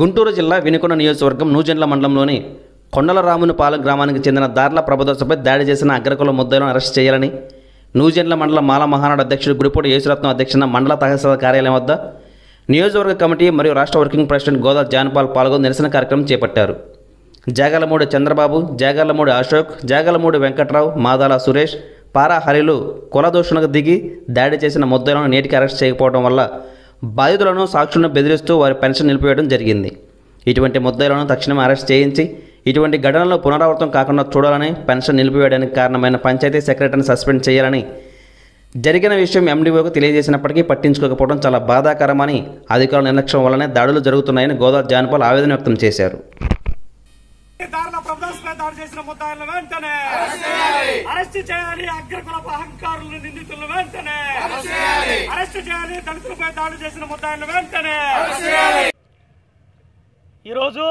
గుంటూరు జిల్లా వినుకొండ నియోజకవర్గం నూజెండ్ల మండలంలోని కొండలరామునిపాలెం గ్రామానికి చెందిన దార్ల ప్రభదోసపై దాడి చేసిన అగ్రకుల ముద్దలను అరెస్ట్ చేయాలని నూజెండ్ల మండల మాల మహానాడు అధ్యక్షుడు గుడిపూడి యేసురత్నం అధ్యక్షున మండల తహసీల్దార్ కార్యాలయం వద్ద నియోజకవర్గ కమిటీ మరియు రాష్ట్ర వర్కింగ్ ప్రెసిడెంట్ గోదా జాన్పాల్ పాల్గొని నిరసన కార్యక్రమం చేపట్టారు జాగలమూడి చంద్రబాబు జాగలమూడి అశోక్ జాగలమూడి వెంకట్రావు మాదాల సురేష్ పారా హరిలు దిగి దాడి చేసిన ముద్దలను నేటికి అరెస్ట్ చేయకపోవడం వల్ల బాధితులను సాక్షులను బెదిరిస్తూ వారి పెన్షన్ నిలిపివేయడం జరిగింది ఇటువంటి ముద్దాయిలను తక్షణమే అరెస్ట్ చేయించి ఇటువంటి ఘటనలు పునరావృతం కాకుండా చూడాలని పెన్షన్ నిలిపివేయడానికి కారణమైన పంచాయతీ సెక్రటరీని సస్పెండ్ చేయాలని జరిగిన విషయం ఎండీఓకు తెలియజేసినప్పటికీ పట్టించుకోకపోవడం చాలా బాధాకరమని అధికారుల నిర్లక్ష్యం వల్లనే దాడులు జరుగుతున్నాయని గోదావరి జానపాల్ ఆవేదన వ్యక్తం చేశారు దారుల ప్రభుత్వ దాడి చేసిన ముద్దాయిలను వెంటనే అరెస్ట్ చేయాలి అగ్రకులప అహంకారులు నిందితులను వెంటనే అరెస్ట్ చేయాలి దళితులపై దాడి చేసిన ముద్దాయిలను వెంటనే ఈరోజు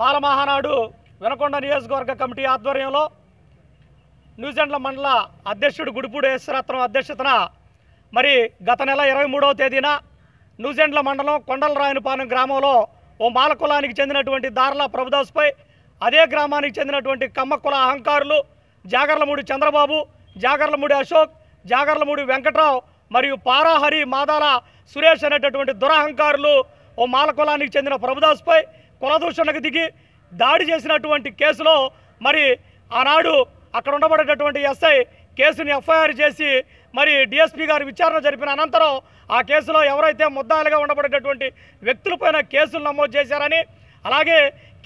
మాల మహానాడు వినకొండ నియోజకవర్గ కమిటీ ఆధ్వర్యంలో న్యూజిలాండ్ల మండల అధ్యక్షుడు గుడిపూడి ఈశ్వరత్నం అధ్యక్షతన మరి గత నెల ఇరవై మూడవ తేదీన న్యూజిలాండ్ల మండలం కొండలరాయనపాలెం గ్రామంలో ఓ మాలకులానికి కులానికి చెందినటువంటి దారుల ప్రభుదాస్పై అదే గ్రామానికి చెందినటువంటి కమ్మకుల అహంకారులు జాగర్లమూడి చంద్రబాబు జాగర్లమూడి అశోక్ జాగర్లమూడి వెంకట్రావు మరియు పారాహరి మాదాల సురేష్ అనేటటువంటి దురహంకారులు ఓ మాల కులానికి చెందిన ప్రభుదాస్పై కులదూషణకు దిగి దాడి చేసినటువంటి కేసులో మరి ఆనాడు అక్కడ ఉండబడేటటువంటి ఎస్ఐ కేసుని ఎఫ్ఐఆర్ చేసి మరి డిఎస్పీ గారు విచారణ జరిపిన అనంతరం ఆ కేసులో ఎవరైతే ముద్దాలుగా ఉండబడేటటువంటి వ్యక్తులపైన కేసులు నమోదు చేశారని అలాగే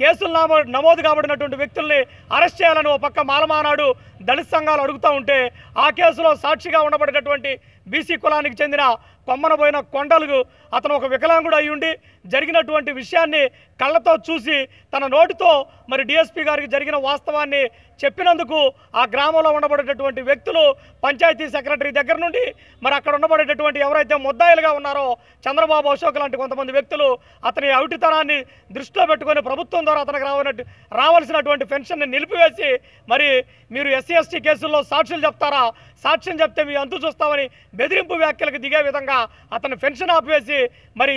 కేసులు నమోదు కాబడినటువంటి వ్యక్తుల్ని అరెస్ట్ చేయాలని ఓ పక్క మాలమానాడు దళిత సంఘాలు అడుగుతూ ఉంటే ఆ కేసులో సాక్షిగా ఉండబడేటటువంటి బీసీ కులానికి చెందిన కొమ్మనబోయిన కొండలుగు అతను ఒక వికలాంగుడు అయ్యుండి జరిగినటువంటి విషయాన్ని కళ్ళతో చూసి తన నోటితో మరి డిఎస్పీ గారికి జరిగిన వాస్తవాన్ని చెప్పినందుకు ఆ గ్రామంలో ఉండబడేటటువంటి వ్యక్తులు పంచాయతీ సెక్రటరీ దగ్గర నుండి మరి అక్కడ ఉండబడేటటువంటి ఎవరైతే ముద్దాయిలుగా ఉన్నారో చంద్రబాబు అశోక్ లాంటి కొంతమంది వ్యక్తులు అతని అవిటితనాన్ని దృష్టిలో పెట్టుకొని ప్రభుత్వం ద్వారా అతనికి రావనట్టు రావాల్సినటువంటి పెన్షన్ని నిలిపివేసి మరి మీరు ఎస్సీ ఎస్టీ కేసుల్లో సాక్షులు చెప్తారా సాక్ష్యం చెప్తే మీ అంతు చూస్తామని బెదిరింపు వ్యాఖ్యలకు దిగే విధంగా అతను పెన్షన్ ఆపివేసి మరి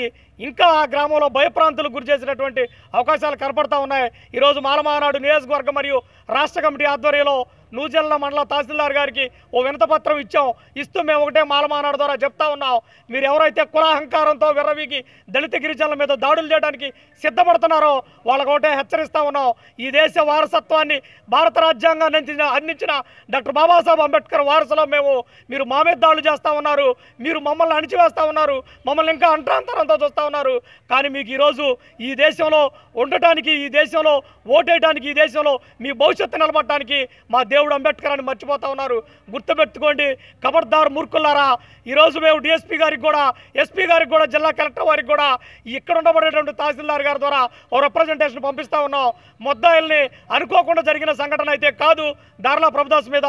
ఇంకా ఆ గ్రామంలో భయప్రాంతులు గురి చేసినటువంటి అవకాశాలు కనపడతా ఉన్నాయి ఈరోజు మాలమానాడు నియోజకవర్గం మరియు రాష్ట్ర కమిటీ ఆధ్వర్యంలో నూజల్ల మండల తహసీల్దార్ గారికి ఓ పత్రం ఇచ్చాం ఇస్తూ మేము ఒకటే మాలమానాడు ద్వారా చెప్తా ఉన్నాం మీరు ఎవరైతే కులాహంకారంతో విర్రవీకి దళిత గిరిజనుల మీద దాడులు చేయడానికి సిద్ధపడుతున్నారో వాళ్ళకు ఒకటే హెచ్చరిస్తూ ఉన్నాం ఈ దేశ వారసత్వాన్ని భారత రాజ్యాంగం అందించిన డాక్టర్ బాబాసాహెబ్ అంబేద్కర్ వారసులో మేము మీరు మా మీద దాడులు చేస్తూ ఉన్నారు మీరు మమ్మల్ని అణిచివేస్తూ ఉన్నారు మమ్మల్ని ఇంకా అంటరాంతరంతో చూస్తా ఉన్నారు కానీ మీకు ఈరోజు ఈ దేశంలో ఉండటానికి ఈ దేశంలో ఓటేయడానికి ఈ దేశంలో మీ భవిష్యత్తు నిలబడటానికి మా దేవుడు అంబేద్కర్ అని మర్చిపోతా ఉన్నారు గుర్తుపెట్టుకోండి కబర్దార్ మూర్ఖులారా ఈరోజు మేము డిఎస్పీ గారికి కూడా ఎస్పీ గారికి కూడా జిల్లా కలెక్టర్ వారికి కూడా ఇక్కడ ఉండబడేటువంటి తహసీల్దార్ గారి ద్వారా ఓ రిప్రజెంటేషన్ పంపిస్తూ ఉన్నాం ముద్దాయిల్ని అనుకోకుండా జరిగిన సంఘటన అయితే కాదు దారిలా ప్రభుదాస్ మీద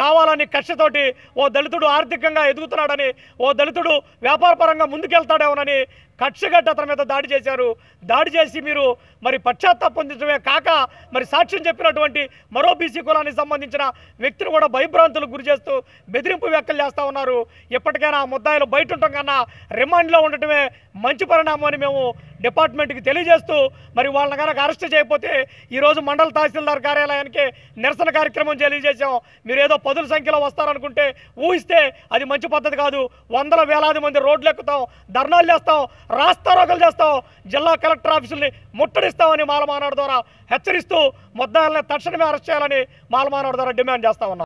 కావాలని కక్షతోటి ఓ దళితుడు ఆర్థికంగా ఎదుగుతున్నాడని ఓ దళితుడు వ్యాపారపరంగా ముందుకెళ్తాడేమోనని కక్షగట్టి అతని మీద దాడి చేశారు దాడి చేసి మీరు మరి పశ్చాత్తాపం పొందించడమే కాక మరి సాక్ష్యం చెప్పినటువంటి మరో బీసీ కులానికి సంబంధించిన వ్యక్తిని కూడా భయభ్రాంతులకు గురి చేస్తూ బెదిరింపు వ్యాఖ్యలు చేస్తూ ఉన్నారు ఎప్పటికైనా ముద్దాయిలు బయట ఉండటం కన్నా రిమాండ్లో ఉండటమే మంచి పరిణామం అని మేము డిపార్ట్మెంట్కి తెలియజేస్తూ మరి వాళ్ళని కనుక అరెస్ట్ చేయకపోతే ఈరోజు మండల తహసీల్దార్ కార్యాలయానికి నిరసన కార్యక్రమం తెలియజేశాం మీరు ఏదో పదుల సంఖ్యలో వస్తారనుకుంటే ఊహిస్తే అది మంచి పద్ధతి కాదు వందల వేలాది మంది రోడ్లు ఎక్కుతాం ధర్నాలు చేస్తాం రాస్తారోకలు చేస్తాం జిల్లా కలెక్టర్ ఆఫీసుల్ని ముట్టడిస్తామని మాలమానాడు ద్వారా హెచ్చరిస్తూ ముద్దాలని తక్షణమే అరెస్ట్ చేయాలని మాలమానాడు ద్వారా డిమాండ్ చేస్తా ఉన్నాం